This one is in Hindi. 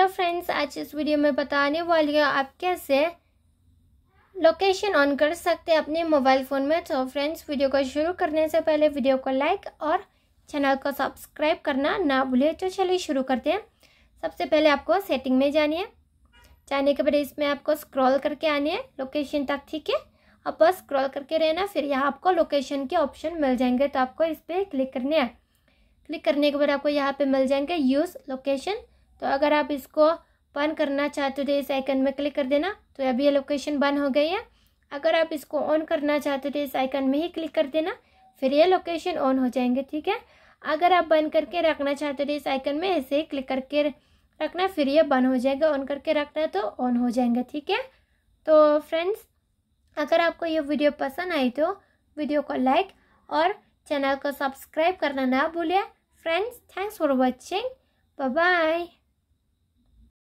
हेलो फ्रेंड्स आज इस वीडियो में बताने वाली हूँ आप कैसे लोकेशन ऑन कर सकते हैं अपने मोबाइल फ़ोन में तो फ्रेंड्स वीडियो को शुरू करने से पहले वीडियो को लाइक और चैनल को सब्सक्राइब करना ना भूलें तो चलिए शुरू करते हैं सबसे पहले आपको सेटिंग में जानी है जाने के बाद इसमें आपको स्क्रॉल करके आनी है लोकेशन तक ठीक है और बस स्क्रॉल करके रहना फिर यहाँ आपको लोकेशन के ऑप्शन मिल जाएंगे तो आपको इस पर क्लिक करने है क्लिक करने के बाद आपको यहाँ पे मिल जाएंगे यूज़ लोकेशन तो अगर आप इसको बंद करना चाहते हो तो इस आइकन में क्लिक कर देना तो अभी ये लोकेशन बंद हो गई है अगर आप इसको ऑन करना चाहते हो तो इस आइकन में ही क्लिक कर देना फिर ये लोकेशन ऑन हो जाएंगे ठीक है अगर आप बंद करके रखना चाहते हो तो इस आइकन में ऐसे ही क्लिक करके रखना फिर ये बंद हो जाएगा ऑन करके रखना तो ऑन हो जाएंगे ठीक है तो फ्रेंड्स अगर आपको ये वीडियो पसंद आई तो वीडियो को लाइक और चैनल को सब्सक्राइब करना ना भूलें friends thanks for watching bye